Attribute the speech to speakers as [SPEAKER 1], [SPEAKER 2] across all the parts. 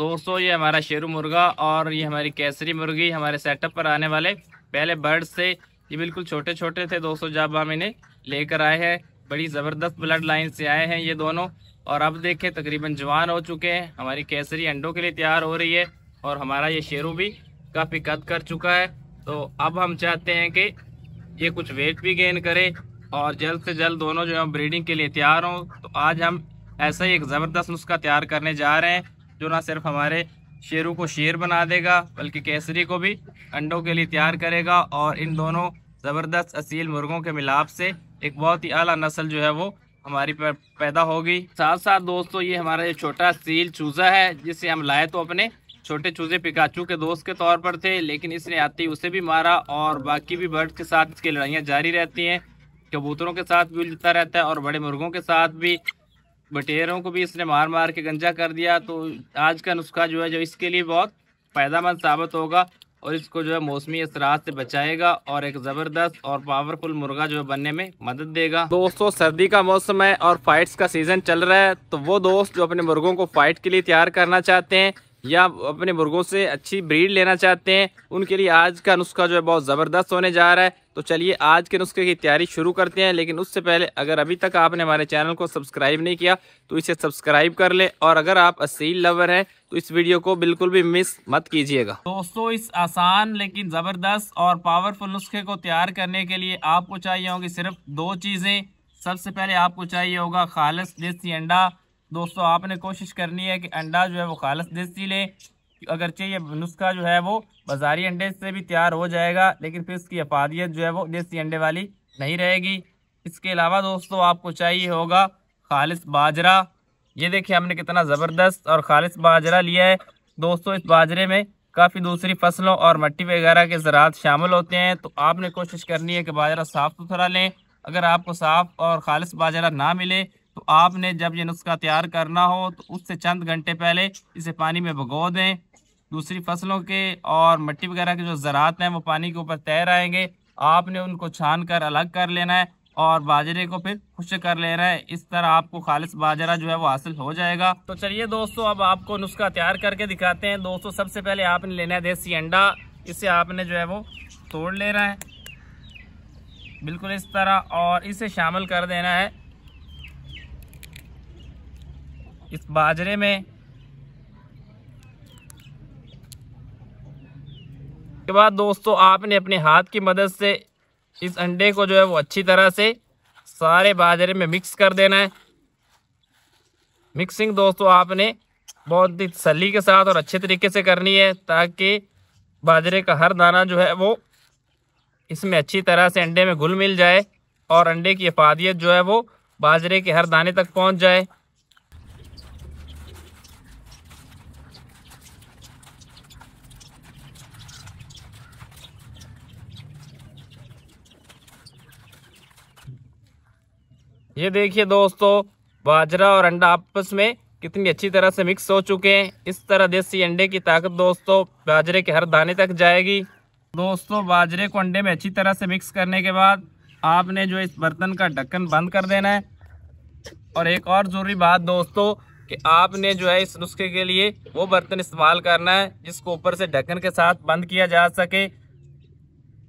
[SPEAKER 1] दोस्तों ये हमारा शेरू मुर्गा और ये हमारी केसरी मुर्गी हमारे सेटअप पर आने वाले पहले बर्ड्स से ये बिल्कुल छोटे छोटे थे दोस्तों जब हम इन्हें लेकर आए हैं बड़ी ज़बरदस्त ब्लड लाइन से आए हैं ये दोनों और अब देखें तकरीबन जवान हो चुके हैं हमारी केसरी अंडों के लिए तैयार हो रही है और हमारा ये शेरू भी काफ़ी कद कर चुका है तो अब हम चाहते हैं कि ये कुछ वेट भी गेन करे और जल्द से जल्द दोनों जो है ब्रीडिंग के लिए तैयार हों तो आज हम ऐसा ही एक ज़बरदस्त नुस्खा तैयार करने जा रहे हैं जो ना सिर्फ हमारे शेरू को शेर बना देगा बल्कि केसरी को भी अंडों के लिए तैयार करेगा और इन दोनों ज़बरदस्त असील मुर्गों के मिलाप से एक बहुत ही अला नस्ल जो है वो हमारी पर पैदा होगी साथ साथ दोस्तों ये हमारा जो छोटा सील चूज़ा है जिसे हम लाए तो अपने छोटे चूजे पिकाचू के दोस्त के तौर पर थे लेकिन इसने आते ही उसे भी मारा और बाकी भी बर्ड के साथ इसकी लड़ाइयाँ जारी रहती हैं कबूतरों के साथ भी उलझता रहता है और बड़े मुर्गों के साथ भी बटेरों को भी इसने मार मार के गंजा कर दिया तो आज का नुस्खा जो है जो इसके लिए बहुत फ़ायदा साबित होगा और इसको जो है मौसमी असरात से बचाएगा और एक ज़बरदस्त और पावरफुल मुर्गा जो है बनने में मदद देगा दोस्तों सर्दी का मौसम है और फाइट्स का सीज़न चल रहा है तो वो दोस्त जो अपने मुर्गों को फाइट के लिए तैयार करना चाहते हैं या अपने मुर्गों से अच्छी ब्रीड लेना चाहते हैं उनके लिए आज का नुस्खा जो है बहुत ज़बरदस्त होने जा रहा है तो चलिए आज के नुस्खे की तैयारी शुरू करते हैं लेकिन उससे पहले अगर अभी तक आपने हमारे चैनल को सब्सक्राइब नहीं किया तो इसे सब्सक्राइब कर लें और अगर आप असील लवर हैं तो इस वीडियो को बिल्कुल भी मिस मत कीजिएगा दोस्तों इस आसान लेकिन ज़बरदस्त और पावरफुल नुस्खे को तैयार करने के लिए आपको चाहिए होंगी सिर्फ दो चीज़ें सबसे पहले आपको चाहिए होगा खालस देसी अंडा दोस्तों आपने कोशिश करनी है कि अंडा जो है वो खालस देसी लें अगरचे ये नुस्खा जो है वो बाज़ारी अंडे से भी तैयार हो जाएगा लेकिन फिर इसकी अफादियत जो है वो देसी अंडे वाली नहीं रहेगी इसके अलावा दोस्तों आपको चाहिए होगा खालिश बाजरा ये देखिए हमने कितना ज़बरदस्त और खालिश बाजरा लिया है दोस्तों इस बाजरे में काफ़ी दूसरी फसलों और मट्टी वगैरह के ज़रात शामिल होते हैं तो आपने कोशिश करनी है कि बाजरा साफ़ सुथरा लें अगर आपको साफ़ और खालिस बाजरा ना मिले तो आपने जब ये नुस्खा तैयार करना हो तो उससे चंद घंटे पहले इसे पानी में भगो दें दूसरी फसलों के और मट्टी वगैरह के जो ज़रात हैं वो पानी के ऊपर तैर आएंगे आपने उनको छान कर अलग कर लेना है और बाजरे को फिर खुश कर लेना है इस तरह आपको खालिश बाजरा जो है वो हासिल हो जाएगा तो चलिए दोस्तों अब आपको नुस्खा तैयार करके दिखाते हैं दोस्तों सबसे पहले आपने लेना है देसी अंडा इसे आपने जो है वो तोड़ लेना है बिल्कुल इस तरह और इसे शामिल कर देना है इस बाजरे में के बाद दोस्तों आपने अपने हाथ की मदद से इस अंडे को जो है वो अच्छी तरह से सारे बाजरे में मिक्स कर देना है मिक्सिंग दोस्तों आपने बहुत ही तसली के साथ और अच्छे तरीके से करनी है ताकि बाजरे का हर दाना जो है वो इसमें अच्छी तरह से अंडे में घुल मिल जाए और अंडे की अफादियत जो है वो बाजरे के हर दाने तक पहुंच जाए ये देखिए दोस्तों बाजरा और अंडा आपस में कितनी अच्छी तरह से मिक्स हो चुके हैं इस तरह देसी अंडे की ताकत दोस्तों बाजरे के हर दाने तक जाएगी दोस्तों बाजरे को अंडे में अच्छी तरह से मिक्स करने के बाद आपने जो इस बर्तन का ढक्कन बंद कर देना है और एक और ज़रूरी बात दोस्तों कि आपने जो है इस नुस्खे के लिए वो बर्तन इस्तेमाल करना है जिसको ऊपर से ढक्कन के साथ बंद किया जा सके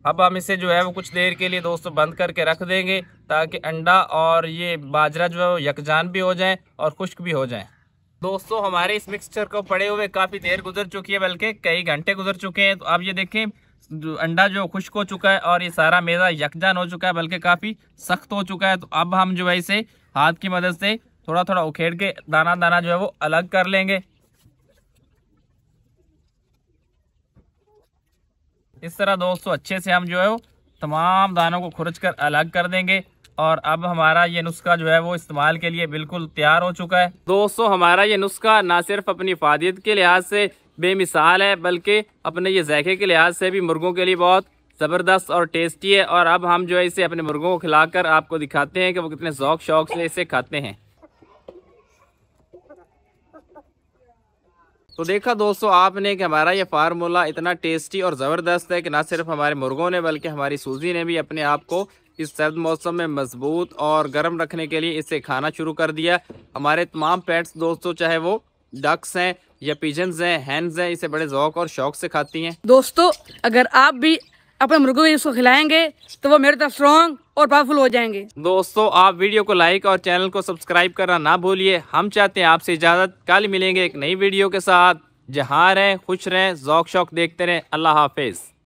[SPEAKER 1] अब हम इसे जो है वो कुछ देर के लिए दोस्तों बंद करके रख देंगे ताकि अंडा और ये बाजरा जो है वो यकजान भी हो जाए और खुश्क भी हो जाए दोस्तों हमारे इस मिक्सचर को पड़े हुए काफ़ी देर गुजर चुकी है बल्कि कई घंटे गुजर चुके हैं तो आप ये देखें अंडा जो खुश्क हो चुका है और ये सारा मेज़ा यकजान हो चुका है बल्कि काफ़ी सख्त हो चुका है तो अब हम जो है इसे हाथ की मदद से थोड़ा थोड़ा उखेड़ के दाना दाना जो है वो अलग कर लेंगे इस तरह दोस्तों अच्छे से हम जो है वो तमाम दानों को खुरच कर अलग कर देंगे और अब हमारा ये नुस्खा जो है वो इस्तेमाल के लिए बिल्कुल तैयार हो चुका है दोस्तों हमारा ये नुस्खा ना सिर्फ अपनी फादियत के लिहाज से बेमिसाल है बल्कि अपने ये जायके के लिहाज से भी मुर्गों के लिए बहुत ज़बरदस्त और टेस्टी है और अब हम जो है इसे अपने मुर्गों को खिलाकर आपको दिखाते हैं कि वो कितने शौक शौक से इसे खाते हैं तो देखा दोस्तों आपने कि हमारा ये फार्मूला इतना टेस्टी और ज़बरदस्त है कि ना सिर्फ हमारे मुर्गों ने बल्कि हमारी सूजी ने भी अपने आप को इस सर्द मौसम में मजबूत और गर्म रखने के लिए इसे खाना शुरू कर दिया हमारे तमाम पेट्स दोस्तों चाहे वो डक्स हैं या पिजन्स हैं हैंड्स हैं इसे बड़े ओक़ और शौक से खाती हैं दोस्तों अगर आप भी अपने मुर्गों को इसको खिलाएंगे तो वो मेरे तरफ स्ट्रॉन्ग और पावरफुल हो जाएंगे दोस्तों आप वीडियो को लाइक और चैनल को सब्सक्राइब करना ना भूलिए हम चाहते हैं आपसे इजाज़त कल मिलेंगे एक नई वीडियो के साथ जहाँ रहें खुश रहें जौक शौक देखते रहें अल्लाह हाफिज़